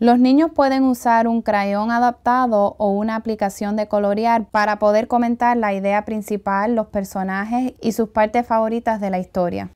Los niños pueden usar un crayón adaptado o una aplicación de colorear para poder comentar la idea principal, los personajes y sus partes favoritas de la historia.